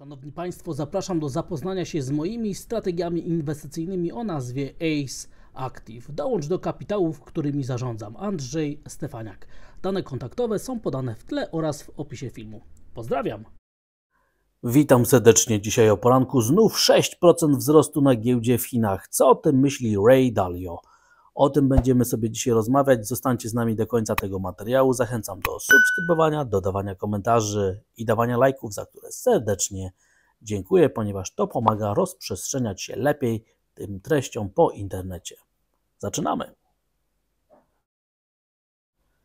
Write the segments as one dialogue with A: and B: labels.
A: Szanowni Państwo, zapraszam do zapoznania się z moimi strategiami inwestycyjnymi o nazwie ACE Active. Dołącz do kapitałów, którymi zarządzam. Andrzej Stefaniak. Dane kontaktowe są podane w tle oraz w opisie filmu. Pozdrawiam! Witam serdecznie dzisiaj o poranku. Znów 6% wzrostu na giełdzie w Chinach. Co o tym myśli Ray Dalio? O tym będziemy sobie dzisiaj rozmawiać. Zostańcie z nami do końca tego materiału. Zachęcam do subskrybowania, dodawania komentarzy i dawania lajków, za które serdecznie dziękuję, ponieważ to pomaga rozprzestrzeniać się lepiej tym treściom po internecie. Zaczynamy!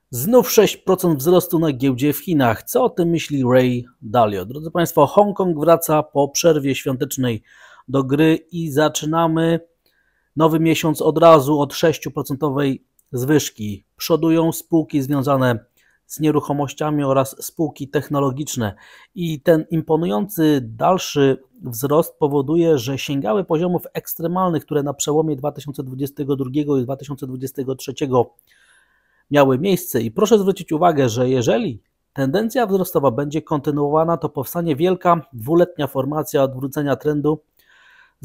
A: Znów 6% wzrostu na giełdzie w Chinach. Co o tym myśli Ray Dalio? Drodzy Państwo, Hongkong wraca po przerwie świątecznej do gry i zaczynamy Nowy miesiąc od razu od 6% zwyżki. Przodują spółki związane z nieruchomościami oraz spółki technologiczne. I ten imponujący dalszy wzrost powoduje, że sięgały poziomów ekstremalnych, które na przełomie 2022 i 2023 miały miejsce. I proszę zwrócić uwagę, że jeżeli tendencja wzrostowa będzie kontynuowana, to powstanie wielka dwuletnia formacja odwrócenia trendu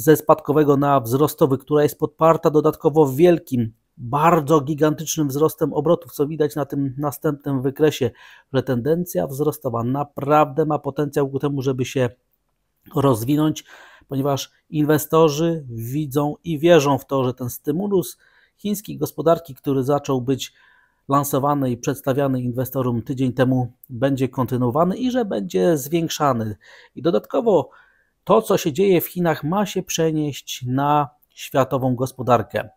A: ze spadkowego na wzrostowy, która jest podparta dodatkowo wielkim, bardzo gigantycznym wzrostem obrotów, co widać na tym następnym wykresie, że tendencja wzrostowa naprawdę ma potencjał ku temu, żeby się rozwinąć, ponieważ inwestorzy widzą i wierzą w to, że ten stymulus chińskiej gospodarki, który zaczął być lansowany i przedstawiany inwestorom tydzień temu, będzie kontynuowany i że będzie zwiększany. I dodatkowo to, co się dzieje w Chinach, ma się przenieść na światową gospodarkę.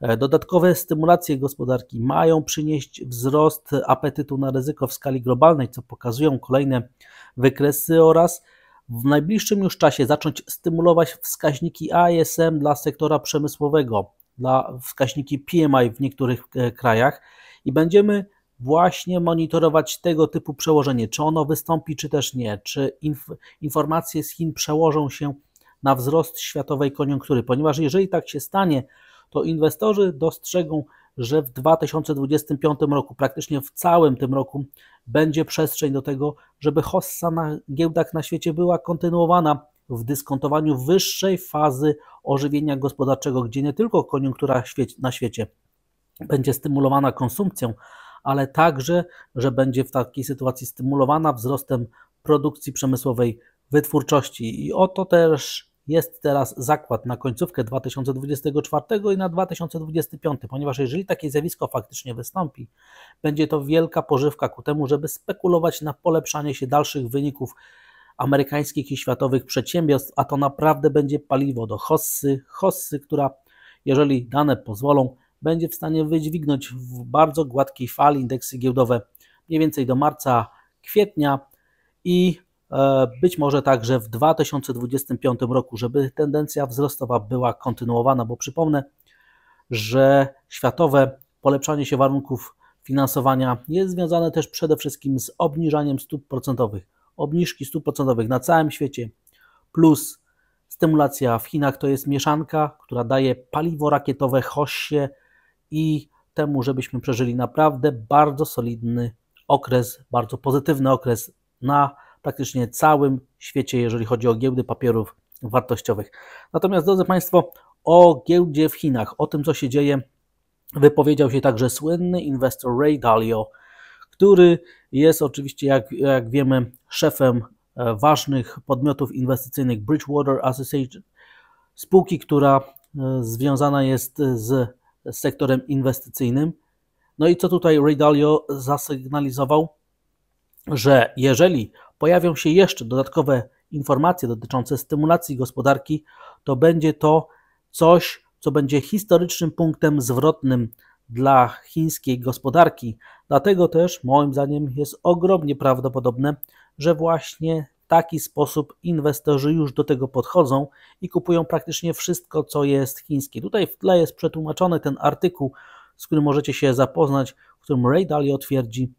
A: E, dodatkowe stymulacje gospodarki mają przynieść wzrost apetytu na ryzyko w skali globalnej, co pokazują kolejne wykresy, oraz w najbliższym już czasie zacząć stymulować wskaźniki ASM dla sektora przemysłowego, dla wskaźniki PMI w niektórych e, krajach i będziemy właśnie monitorować tego typu przełożenie, czy ono wystąpi, czy też nie, czy inf informacje z Chin przełożą się na wzrost światowej koniunktury, ponieważ jeżeli tak się stanie, to inwestorzy dostrzegą, że w 2025 roku, praktycznie w całym tym roku, będzie przestrzeń do tego, żeby hossa na giełdach na świecie była kontynuowana w dyskontowaniu wyższej fazy ożywienia gospodarczego, gdzie nie tylko koniunktura na świecie będzie stymulowana konsumpcją, ale także, że będzie w takiej sytuacji stymulowana wzrostem produkcji przemysłowej wytwórczości. I oto też jest teraz zakład na końcówkę 2024 i na 2025, ponieważ jeżeli takie zjawisko faktycznie wystąpi, będzie to wielka pożywka ku temu, żeby spekulować na polepszanie się dalszych wyników amerykańskich i światowych przedsiębiorstw, a to naprawdę będzie paliwo do hossy, hossy, która jeżeli dane pozwolą, będzie w stanie wydźwignąć w bardzo gładkiej fali indeksy giełdowe mniej więcej do marca, kwietnia i e, być może także w 2025 roku, żeby tendencja wzrostowa była kontynuowana, bo przypomnę, że światowe polepszanie się warunków finansowania jest związane też przede wszystkim z obniżaniem stóp procentowych. Obniżki stóp procentowych na całym świecie plus stymulacja w Chinach to jest mieszanka, która daje paliwo rakietowe Hossie i temu, żebyśmy przeżyli naprawdę bardzo solidny okres, bardzo pozytywny okres na praktycznie całym świecie, jeżeli chodzi o giełdy papierów wartościowych. Natomiast, drodzy Państwo, o giełdzie w Chinach, o tym, co się dzieje, wypowiedział się także słynny inwestor Ray Dalio, który jest oczywiście, jak, jak wiemy, szefem e, ważnych podmiotów inwestycyjnych Bridgewater Association, spółki, która e, związana jest z z sektorem inwestycyjnym. No i co tutaj Ray Dalio zasygnalizował, że jeżeli pojawią się jeszcze dodatkowe informacje dotyczące stymulacji gospodarki, to będzie to coś, co będzie historycznym punktem zwrotnym dla chińskiej gospodarki. Dlatego też, moim zdaniem, jest ogromnie prawdopodobne, że właśnie taki sposób inwestorzy już do tego podchodzą i kupują praktycznie wszystko, co jest chińskie. Tutaj w tle jest przetłumaczony ten artykuł, z którym możecie się zapoznać, w którym Ray Dalio twierdzi,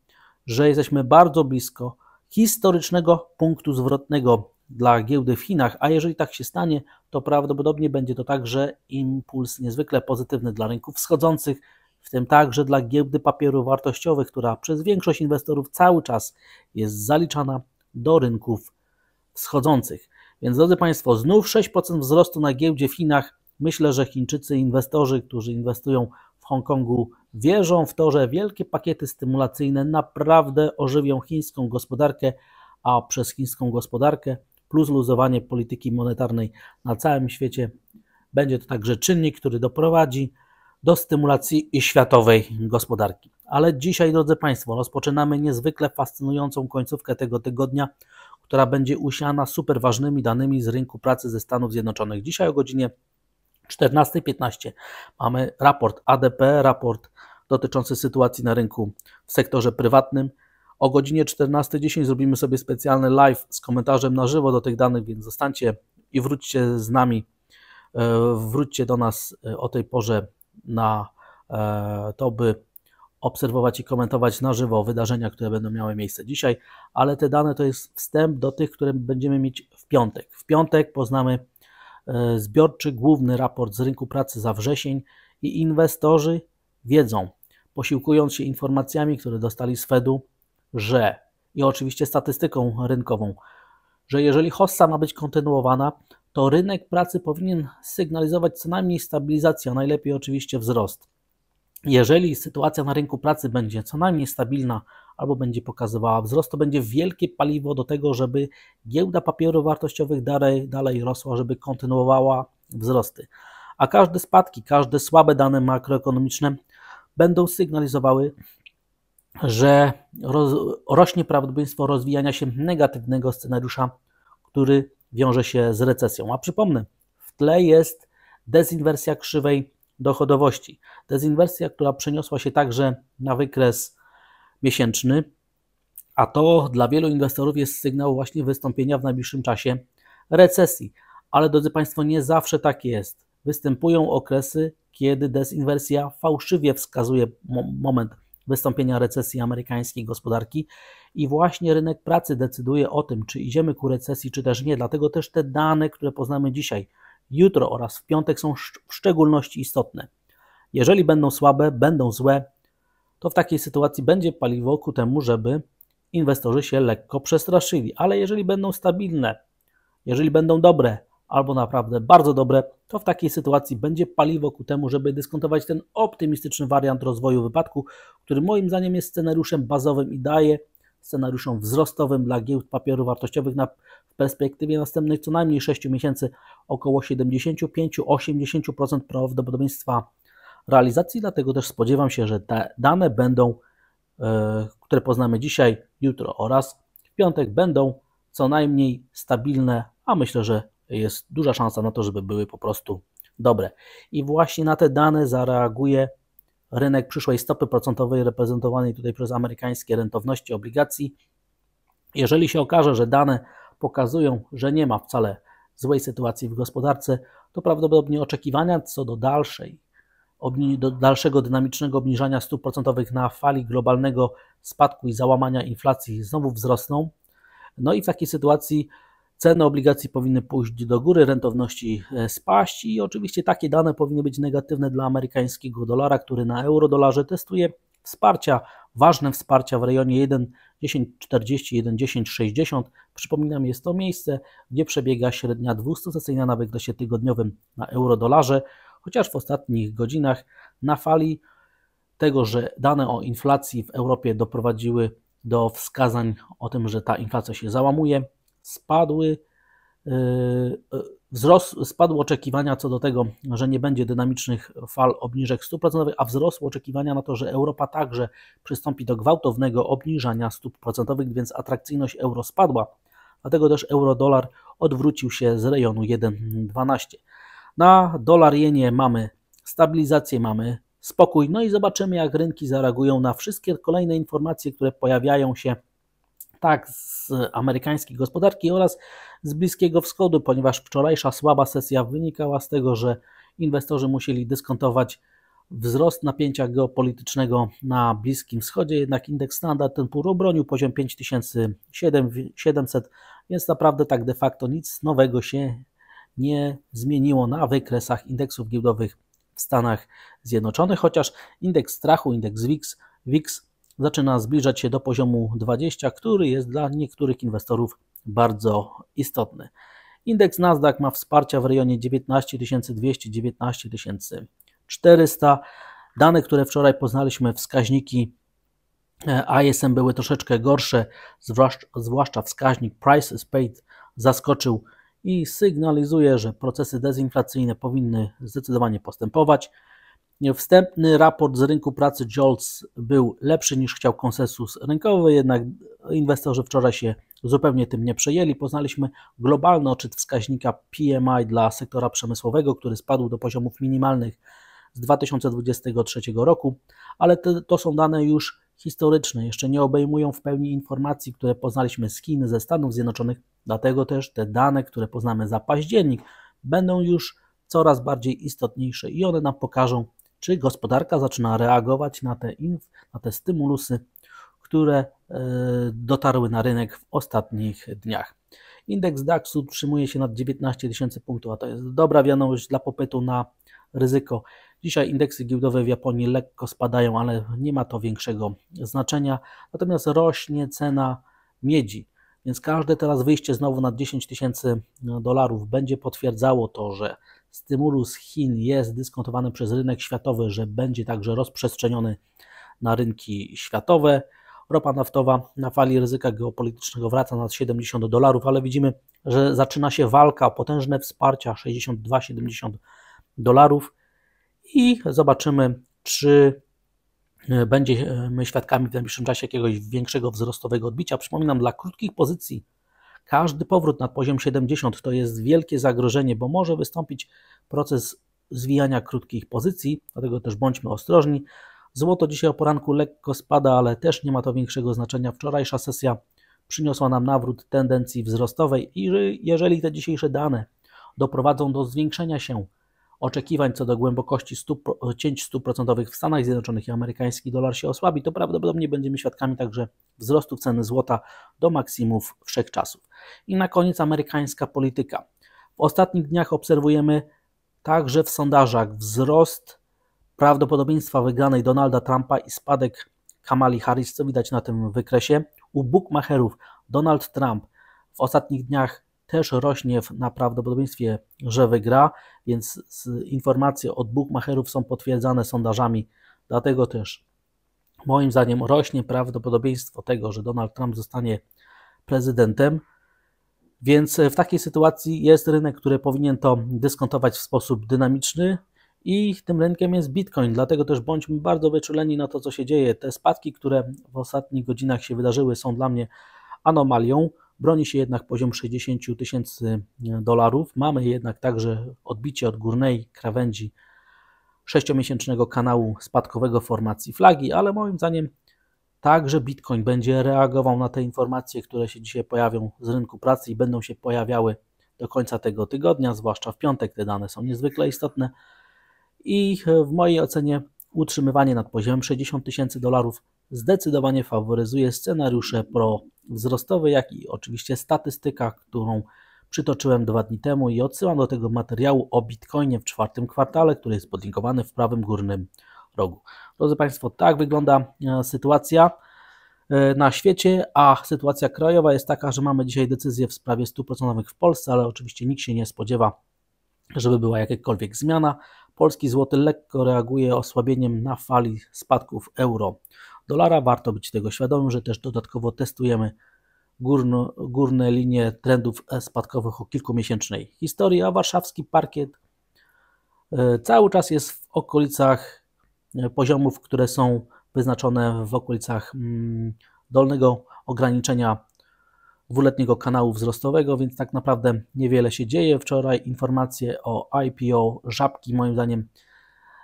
A: że jesteśmy bardzo blisko historycznego punktu zwrotnego dla giełdy w Chinach, a jeżeli tak się stanie, to prawdopodobnie będzie to także impuls niezwykle pozytywny dla rynków wschodzących, w tym także dla giełdy papierów wartościowych, która przez większość inwestorów cały czas jest zaliczana do rynków schodzących. Więc drodzy Państwo, znów 6% wzrostu na giełdzie w Chinach. Myślę, że Chińczycy, inwestorzy, którzy inwestują w Hongkongu, wierzą w to, że wielkie pakiety stymulacyjne naprawdę ożywią chińską gospodarkę, a przez chińską gospodarkę plus luzowanie polityki monetarnej na całym świecie będzie to także czynnik, który doprowadzi do stymulacji światowej gospodarki. Ale dzisiaj, drodzy Państwo, rozpoczynamy niezwykle fascynującą końcówkę tego tygodnia, która będzie usiana super ważnymi danymi z rynku pracy ze Stanów Zjednoczonych. Dzisiaj o godzinie 14.15 mamy raport ADP, raport dotyczący sytuacji na rynku w sektorze prywatnym. O godzinie 14.10 zrobimy sobie specjalny live z komentarzem na żywo do tych danych, więc zostańcie i wróćcie z nami, e, wróćcie do nas e, o tej porze na e, to, by obserwować i komentować na żywo wydarzenia, które będą miały miejsce dzisiaj, ale te dane to jest wstęp do tych, które będziemy mieć w piątek. W piątek poznamy e, zbiorczy główny raport z rynku pracy za wrzesień i inwestorzy wiedzą, posiłkując się informacjami, które dostali z Fedu, że i oczywiście statystyką rynkową, że jeżeli hossa ma być kontynuowana, to rynek pracy powinien sygnalizować co najmniej stabilizację, a najlepiej oczywiście wzrost jeżeli sytuacja na rynku pracy będzie co najmniej stabilna albo będzie pokazywała wzrost, to będzie wielkie paliwo do tego, żeby giełda papierów wartościowych dalej, dalej rosła, żeby kontynuowała wzrosty. A każde spadki, każde słabe dane makroekonomiczne będą sygnalizowały, że roz, rośnie prawdopodobieństwo rozwijania się negatywnego scenariusza, który wiąże się z recesją. A przypomnę, w tle jest dezinwersja krzywej dochodowości. Dezinwersja, która przeniosła się także na wykres miesięczny, a to dla wielu inwestorów jest sygnał właśnie wystąpienia w najbliższym czasie recesji. Ale drodzy Państwo, nie zawsze tak jest. Występują okresy, kiedy dezinwersja fałszywie wskazuje moment wystąpienia recesji amerykańskiej gospodarki i właśnie rynek pracy decyduje o tym, czy idziemy ku recesji, czy też nie. Dlatego też te dane, które poznamy dzisiaj, jutro oraz w piątek są w szczególności istotne. Jeżeli będą słabe, będą złe, to w takiej sytuacji będzie paliwo ku temu, żeby inwestorzy się lekko przestraszyli. Ale jeżeli będą stabilne, jeżeli będą dobre albo naprawdę bardzo dobre, to w takiej sytuacji będzie paliwo ku temu, żeby dyskontować ten optymistyczny wariant rozwoju wypadku, który moim zdaniem jest scenariuszem bazowym i daje scenariuszom wzrostowym dla giełd papierów wartościowych na perspektywie następnych co najmniej 6 miesięcy około 75-80% prawdopodobieństwa realizacji, dlatego też spodziewam się, że te dane będą, e, które poznamy dzisiaj, jutro oraz w piątek, będą co najmniej stabilne, a myślę, że jest duża szansa na to, żeby były po prostu dobre. I właśnie na te dane zareaguje rynek przyszłej stopy procentowej reprezentowanej tutaj przez amerykańskie rentowności obligacji. Jeżeli się okaże, że dane pokazują, że nie ma wcale złej sytuacji w gospodarce, to prawdopodobnie oczekiwania co do dalszej do dalszego dynamicznego obniżania stóp procentowych na fali globalnego spadku i załamania inflacji znowu wzrosną. No i w takiej sytuacji ceny obligacji powinny pójść do góry, rentowności e, spaść i oczywiście takie dane powinny być negatywne dla amerykańskiego dolara, który na eurodolarze testuje wsparcia, ważne wsparcia w rejonie 1 1041, 1060. Przypominam, jest to miejsce, gdzie przebiega średnia 200 sesyjna na wykresie tygodniowym na euro-dolarze, chociaż w ostatnich godzinach na fali tego, że dane o inflacji w Europie doprowadziły do wskazań o tym, że ta inflacja się załamuje, spadły. Yy, Wzrost, spadło oczekiwania co do tego, że nie będzie dynamicznych fal obniżek stóp procentowych, a wzrosło oczekiwania na to, że Europa także przystąpi do gwałtownego obniżania stóp procentowych, więc atrakcyjność euro spadła. Dlatego też euro-dolar odwrócił się z rejonu 1,12. Na dolar jenie mamy stabilizację, mamy spokój. No i zobaczymy, jak rynki zareagują na wszystkie kolejne informacje, które pojawiają się tak z amerykańskiej gospodarki oraz z Bliskiego Wschodu, ponieważ wczorajsza słaba sesja wynikała z tego, że inwestorzy musieli dyskontować wzrost napięcia geopolitycznego na Bliskim Wschodzie, jednak indeks Standard ten pół obronił poziom 5700, więc naprawdę tak de facto nic nowego się nie zmieniło na wykresach indeksów giełdowych w Stanach Zjednoczonych, chociaż indeks strachu, indeks WIX, WIX zaczyna zbliżać się do poziomu 20, który jest dla niektórych inwestorów bardzo istotny. Indeks Nasdaq ma wsparcia w rejonie 19 200, 19 400. Dane, które wczoraj poznaliśmy, wskaźniki ISM e, były troszeczkę gorsze, zwłaszcza wskaźnik Prices Paid zaskoczył i sygnalizuje, że procesy dezinflacyjne powinny zdecydowanie postępować. Wstępny raport z rynku pracy JOLTS był lepszy niż chciał konsensus rynkowy, jednak inwestorzy wczoraj się zupełnie tym nie przejęli. Poznaliśmy globalny odczyt wskaźnika PMI dla sektora przemysłowego, który spadł do poziomów minimalnych z 2023 roku, ale te, to są dane już historyczne, jeszcze nie obejmują w pełni informacji, które poznaliśmy z Chin, ze Stanów Zjednoczonych, dlatego też te dane, które poznamy za październik, będą już coraz bardziej istotniejsze i one nam pokażą, czy gospodarka zaczyna reagować na te, inf, na te stymulusy, które e, dotarły na rynek w ostatnich dniach. Indeks DAX utrzymuje się nad 19 tysięcy punktów, a to jest dobra wiadomość dla popytu na ryzyko. Dzisiaj indeksy giełdowe w Japonii lekko spadają, ale nie ma to większego znaczenia. Natomiast rośnie cena miedzi. Więc każde teraz wyjście znowu na 10 tysięcy e, dolarów będzie potwierdzało to, że stymulus Chin jest dyskontowany przez rynek światowy, że będzie także rozprzestrzeniony na rynki światowe. Ropa naftowa na fali ryzyka geopolitycznego wraca na 70 dolarów, ale widzimy, że zaczyna się walka o potężne wsparcia 62-70 dolarów i zobaczymy, czy E, będziemy e, świadkami w najbliższym czasie jakiegoś większego wzrostowego odbicia. Przypominam, dla krótkich pozycji każdy powrót nad poziom 70 to jest wielkie zagrożenie, bo może wystąpić proces zwijania krótkich pozycji, dlatego też bądźmy ostrożni. Złoto dzisiaj o poranku lekko spada, ale też nie ma to większego znaczenia. Wczorajsza sesja przyniosła nam nawrót tendencji wzrostowej i jeżeli te dzisiejsze dane doprowadzą do zwiększenia się oczekiwań co do głębokości stóp, cięć stóp procentowych w Stanach Zjednoczonych i amerykański dolar się osłabi, to prawdopodobnie będziemy świadkami także wzrostu ceny złota do maksimów wszechczasów. I na koniec amerykańska polityka. W ostatnich dniach obserwujemy także w sondażach wzrost prawdopodobieństwa wygranej Donalda Trumpa i spadek Kamali Harris, co widać na tym wykresie. U bookmacherów Donald Trump w ostatnich dniach też rośnie na prawdopodobieństwie, że wygra, więc informacje od bookmacherów są potwierdzane sondażami, dlatego też moim zdaniem rośnie prawdopodobieństwo tego, że Donald Trump zostanie prezydentem. Więc e, w takiej sytuacji jest rynek, który powinien to dyskontować w sposób dynamiczny, i tym rynkiem jest Bitcoin, dlatego też bądźmy bardzo wyczuleni na to, co się dzieje. Te spadki, które w ostatnich godzinach się wydarzyły, są dla mnie anomalią. Broni się jednak poziom 60 tysięcy e, dolarów. Mamy jednak także odbicie od górnej krawędzi sześciomiesięcznego kanału spadkowego formacji flagi, ale moim zdaniem także Bitcoin będzie reagował na te informacje, które się dzisiaj pojawią z rynku pracy i będą się pojawiały do końca tego tygodnia, zwłaszcza w piątek. Te dane są niezwykle istotne i e, w mojej ocenie utrzymywanie nad poziomem 60 tysięcy dolarów zdecydowanie faworyzuje scenariusze pro wzrostowy, jak i oczywiście statystyka, którą przytoczyłem dwa dni temu i odsyłam do tego materiału o Bitcoinie w czwartym kwartale, który jest podlinkowany w prawym górnym rogu. Drodzy Państwo, tak wygląda e, sytuacja e, na świecie, a sytuacja krajowa jest taka, że mamy dzisiaj decyzję w sprawie stóp procentowych w Polsce, ale oczywiście nikt się nie spodziewa, żeby była jakakolwiek zmiana. Polski złoty lekko reaguje osłabieniem na fali spadków euro dolara. Warto być tego świadomym, że też dodatkowo testujemy górno, górne linie trendów spadkowych o kilkumiesięcznej historii, a warszawski parkiet e, cały czas jest w okolicach e, poziomów, które są wyznaczone w okolicach mm, dolnego ograniczenia dwuletniego kanału wzrostowego, więc tak naprawdę niewiele się dzieje. Wczoraj informacje o IPO Żabki moim zdaniem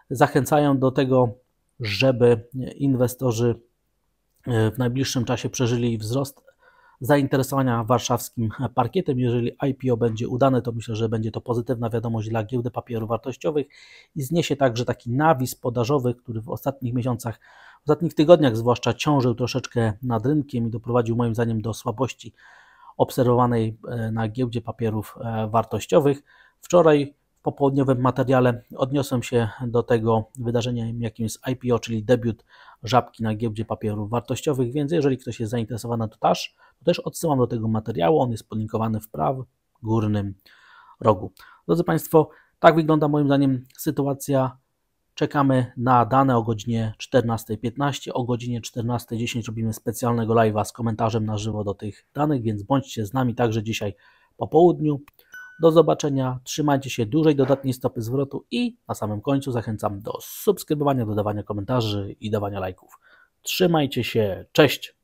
A: zachęcają do tego, żeby inwestorzy e, w najbliższym czasie przeżyli wzrost zainteresowania warszawskim parkietem. Jeżeli IPO będzie udane, to myślę, że będzie to pozytywna wiadomość dla giełdy papierów wartościowych i zniesie także taki nawis podażowy, który w ostatnich miesiącach, w ostatnich tygodniach zwłaszcza ciążył troszeczkę nad rynkiem i doprowadził moim zdaniem do słabości obserwowanej e, na giełdzie papierów e, wartościowych. Wczoraj popołudniowym materiale odniosłem się do tego wydarzenia, jakim jest IPO, czyli debiut żabki na giełdzie papierów wartościowych, więc jeżeli ktoś jest zainteresowany, to też, to też odsyłam do tego materiału, on jest podlinkowany w prawym górnym rogu. Drodzy Państwo, tak wygląda moim zdaniem sytuacja. Czekamy na dane o godzinie 14.15. O godzinie 14.10 robimy specjalnego live'a z komentarzem na żywo do tych danych, więc bądźcie z nami także dzisiaj po południu. Do zobaczenia, trzymajcie się dłużej dodatniej stopy zwrotu i na samym końcu zachęcam do subskrybowania, dodawania komentarzy i dawania lajków. Trzymajcie się, cześć!